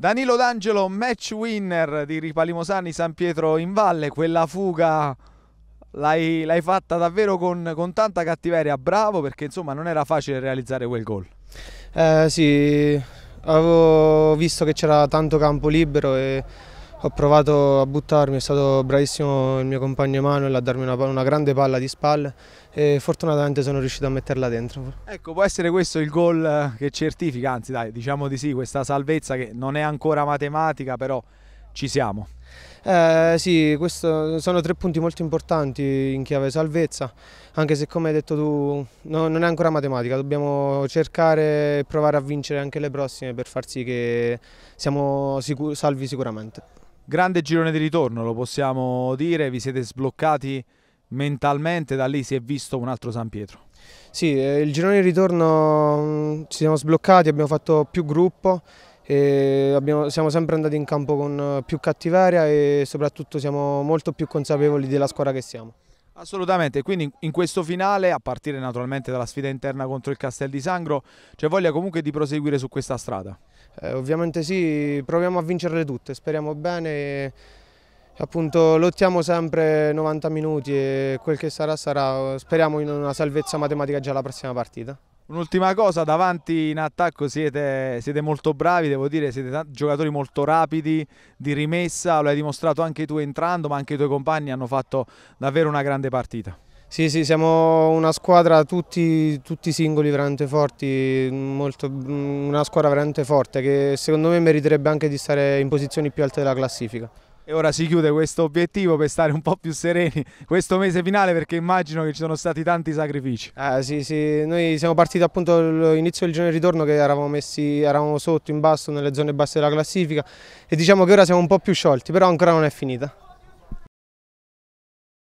Danilo D'Angelo, match winner di Ripalimosani San Pietro in Valle, quella fuga l'hai, l'hai fatta davvero con, con, tanta cattiveria, bravo perché insomma non era facile realizzare quel gol. Eh, sì, avevo visto che c'era tanto campo libero e ho provato a buttarmi, è stato bravissimo il mio compagno Emanuel a darmi una, una, grande palla di spalle e fortunatamente sono riuscito a metterla dentro. Ecco, può essere questo il gol che certifica, anzi dai, diciamo di sì, questa salvezza che non è ancora matematica, però ci siamo. Eh, sì, sono tre punti molto importanti in chiave salvezza, anche se come hai detto tu no, non è ancora matematica, dobbiamo cercare e provare a vincere anche le prossime per far sì che siamo sicur salvi sicuramente grande girone di ritorno, lo possiamo dire, vi siete sbloccati mentalmente, da lì si è visto un altro San Pietro. Sì, eh, il girone di ritorno mm, ci siamo sbloccati, abbiamo fatto più gruppo, abbiamo, siamo sempre andati in campo con eh, più cattiveria e soprattutto siamo molto più consapevoli della squadra che siamo. Assolutamente, quindi in questo finale, a partire naturalmente dalla sfida interna contro il Castel di Sangro, c'è voglia comunque di proseguire su questa strada? Eh, ovviamente sì, proviamo a vincerle tutte, speriamo bene, appunto lottiamo sempre 90 minuti e quel che sarà sarà, speriamo in una salvezza matematica già la prossima partita. Un'ultima cosa, davanti in attacco siete, siete, molto bravi, devo dire, siete giocatori molto rapidi, di rimessa, lo hai dimostrato anche tu entrando, ma anche i tuoi compagni hanno fatto davvero una grande partita. Sì, sì, siamo una squadra, tutti, tutti singoli veramente forti, molto, una squadra veramente forte che secondo me meriterebbe anche di stare in posizioni più alte della classifica. E ora si chiude questo obiettivo per stare un po' più sereni questo mese finale perché immagino che ci sono stati tanti sacrifici. Eh, sì, sì, noi siamo partiti appunto all'inizio del giorno di ritorno che eravamo messi, eravamo sotto in basso nelle zone basse della classifica e diciamo che ora siamo un po' più sciolti, però ancora non è finita.